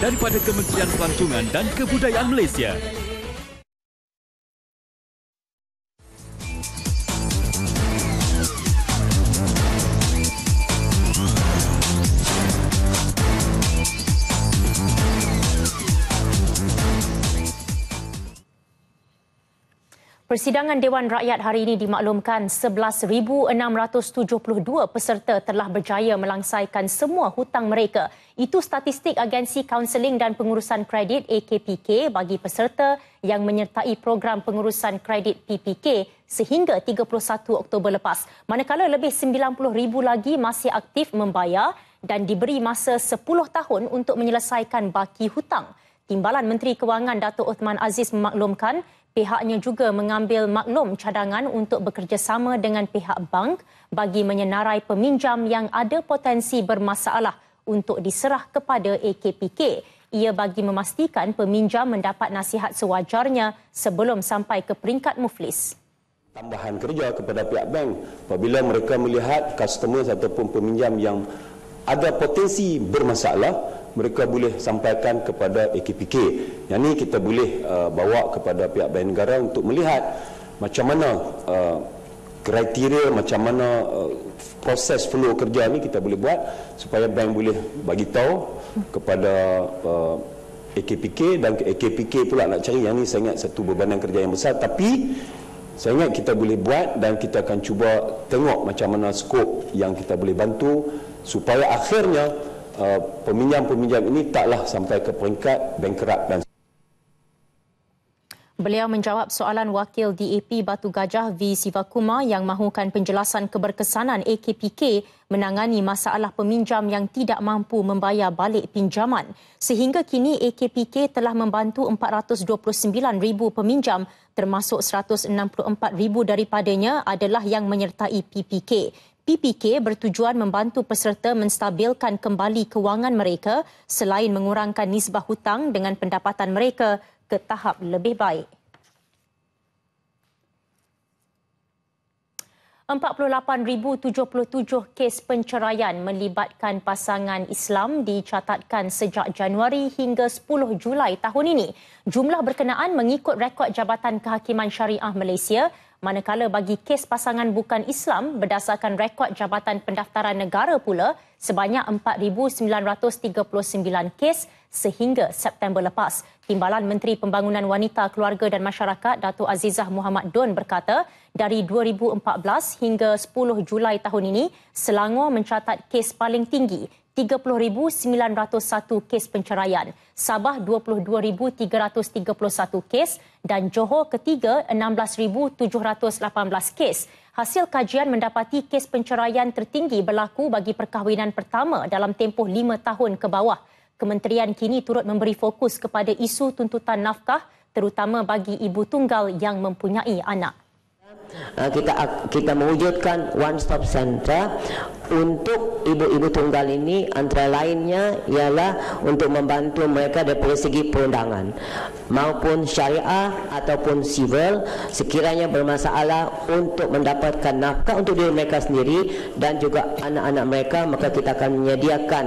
daripada Kementerian Kelangsungan dan Kebudayaan Malaysia. Persidangan Dewan Rakyat hari ini dimaklumkan 11,672 peserta telah berjaya melangsaikan semua hutang mereka. Itu statistik Agensi Kaunseling dan Pengurusan Kredit AKPK bagi peserta yang menyertai program pengurusan kredit PPK sehingga 31 Oktober lepas. Manakala lebih 90,000 lagi masih aktif membayar dan diberi masa 10 tahun untuk menyelesaikan baki hutang. Timbalan Menteri Kewangan Dato' Uthman Aziz memaklumkan pihaknya juga mengambil maklum cadangan untuk bekerjasama dengan pihak bank bagi menyenarai peminjam yang ada potensi bermasalah untuk diserah kepada AKPK. Ia bagi memastikan peminjam mendapat nasihat sewajarnya sebelum sampai ke peringkat muflis. Tambahan kerja kepada pihak bank apabila mereka melihat customer ataupun peminjam yang ada potensi bermasalah mereka boleh sampaikan kepada AKPK. Yang ini kita boleh uh, bawa kepada pihak bahagian negara untuk melihat macam mana uh, kriteria, macam mana uh, proses flow kerja ini kita boleh buat supaya bank boleh bagi tahu kepada uh, AKPK dan AKPK pula nak cari yang ini saya ingat satu bebanan kerja yang besar tapi saya ingat kita boleh buat dan kita akan cuba tengok macam mana skop yang kita boleh bantu supaya akhirnya Eh, peminjam-peminjam ini taklah sampai ke peringkat bankrupt dan Beliau menjawab soalan wakil DAP Batu Gajah V. Sivakuma yang mahukan penjelasan keberkesanan AKPK menangani masalah peminjam yang tidak mampu membayar balik pinjaman. Sehingga kini AKPK telah membantu 429,000 peminjam termasuk 164,000 daripadanya adalah yang menyertai PPK. PPK bertujuan membantu peserta menstabilkan kembali kewangan mereka selain mengurangkan nisbah hutang dengan pendapatan mereka ke tahap lebih baik. 48,077 kes penceraian melibatkan pasangan Islam dicatatkan sejak Januari hingga 10 Julai tahun ini. Jumlah berkenaan mengikut rekod Jabatan Kehakiman Syariah Malaysia manakala bagi kes pasangan bukan Islam berdasarkan rekod Jabatan Pendaftaran Negara pula sebanyak 4939 kes sehingga September lepas. Timbalan Menteri Pembangunan Wanita, Keluarga dan Masyarakat Datuk Azizah Muhammad Don berkata, dari 2014 hingga 10 Julai tahun ini, Selangor mencatat kes paling tinggi 30,901 kes penceraian. Sabah 22,331 kes dan Johor ketiga 16,718 kes. Hasil kajian mendapati kes penceraian tertinggi berlaku bagi perkahwinan pertama dalam tempoh 5 tahun ke bawah. Kementerian kini turut memberi fokus kepada isu tuntutan nafkah terutama bagi ibu tunggal yang mempunyai anak. Eh, kita kita mewujudkan one stop center untuk ibu-ibu tunggal ini antara lainnya ialah untuk membantu mereka dari segi perundangan maupun syariah ataupun civil sekiranya bermasalah untuk mendapatkan nafkah untuk diri mereka sendiri dan juga anak-anak mereka maka kita akan menyediakan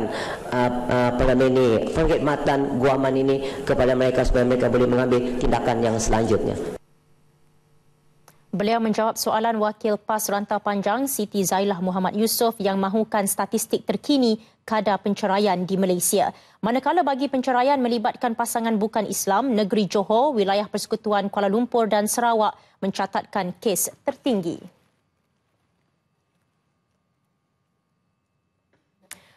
uh, uh, ini, perkhidmatan guaman ini kepada mereka supaya mereka boleh mengambil tindakan yang selanjutnya Beliau menjawab soalan wakil PAS Rantau Panjang Siti Zailah Muhammad Yusof yang mahukan statistik terkini kadar penceraian di Malaysia. Manakala bagi penceraian melibatkan pasangan bukan Islam, negeri Johor, wilayah Persekutuan Kuala Lumpur dan Sarawak mencatatkan kes tertinggi.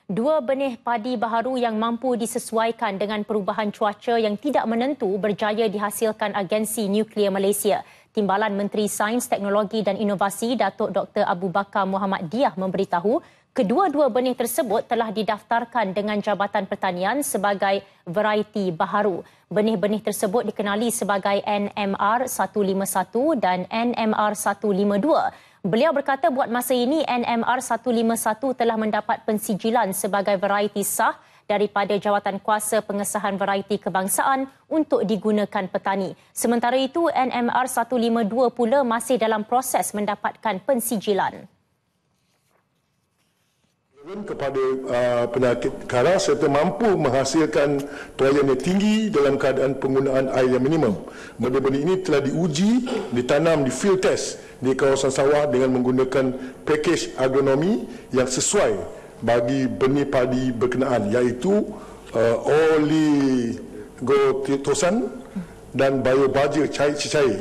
Dua benih padi baharu yang mampu disesuaikan dengan perubahan cuaca yang tidak menentu berjaya dihasilkan agensi nuklear Malaysia. Timbalan Menteri Sains, Teknologi dan Inovasi Datuk Dr. Abu Bakar Muhammad Diah memberitahu kedua-dua benih tersebut telah didaftarkan dengan Jabatan Pertanian sebagai variety baharu. Benih-benih tersebut dikenali sebagai NMR 151 dan NMR 152. Beliau berkata buat masa ini NMR 151 telah mendapat pensijilan sebagai variety sah daripada jawatan kuasa pengesahan variety kebangsaan untuk digunakan petani. Sementara itu, NMR 152 pula masih dalam proses mendapatkan pensijilan. Kepada uh, penyakit karas serta mampu menghasilkan tuayan yang tinggi dalam keadaan penggunaan air yang minimum. Benda-benda ini telah diuji, ditanam, di field test di kawasan sawah dengan menggunakan pakej agronomi yang sesuai bagi benih padi berkenaan iaitu uh, oligotosan dan biobaja cair-cair.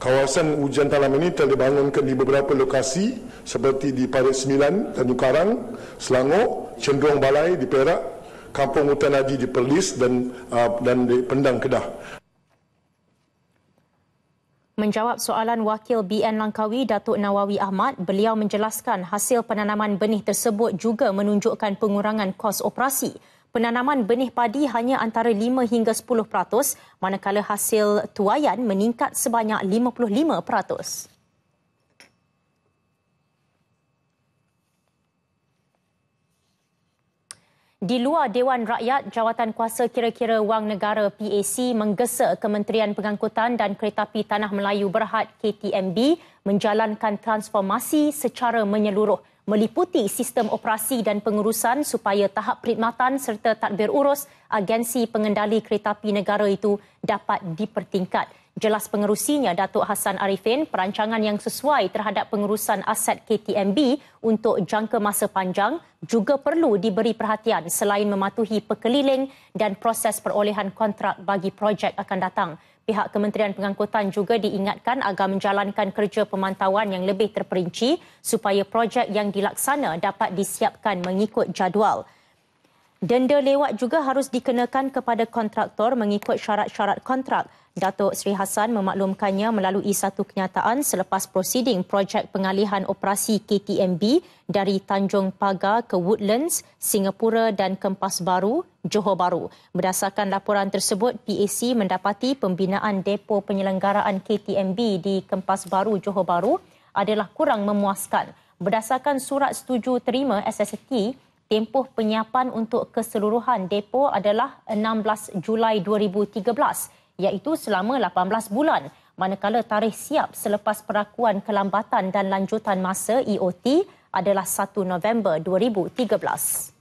Kawasan hujan talam ini telah dibangunkan di beberapa lokasi seperti di Parit Sembilan, Tanjung Karang, Selangor, Cendrong Balai di Perak, Kampung Hutan Haji di Perlis dan uh, dan di Pendang Kedah. Menjawab soalan wakil BN Langkawi Datuk Nawawi Ahmad, beliau menjelaskan hasil penanaman benih tersebut juga menunjukkan pengurangan kos operasi. Penanaman benih padi hanya antara 5 hingga 10% peratus, manakala hasil tuayan meningkat sebanyak 55%. peratus. Di luar Dewan Rakyat, jawatan kuasa kira-kira wang negara PAC menggesa Kementerian Pengangkutan dan Kereta Api Tanah Melayu Berhad KTMB menjalankan transformasi secara menyeluruh meliputi sistem operasi dan pengurusan supaya tahap perkhidmatan serta tadbir urus agensi pengendali kereta api negara itu dapat dipertingkat. Jelas pengerusinya Datuk Hassan Arifin, perancangan yang sesuai terhadap pengurusan aset KTMB untuk jangka masa panjang juga perlu diberi perhatian selain mematuhi pekeliling dan proses perolehan kontrak bagi projek akan datang. Pihak Kementerian Pengangkutan juga diingatkan agar menjalankan kerja pemantauan yang lebih terperinci supaya projek yang dilaksana dapat disiapkan mengikut jadual. Denda lewat juga harus dikenakan kepada kontraktor mengikut syarat-syarat kontrak. Datuk Sri Hasan memaklumkannya melalui satu kenyataan selepas prosiding projek pengalihan operasi KTMB dari Tanjung Pagar ke Woodlands, Singapura dan Kempas Baru, Johor Baru. Berdasarkan laporan tersebut, PAC mendapati pembinaan depo penyelenggaraan KTMB di Kempas Baru, Johor Baru adalah kurang memuaskan. Berdasarkan surat setuju terima SST, tempoh penyiapan untuk keseluruhan depo adalah 16 Julai 2013 iaitu selama 18 bulan manakala tarikh siap selepas perakuan kelambatan dan lanjutan masa EOT adalah 1 November 2013.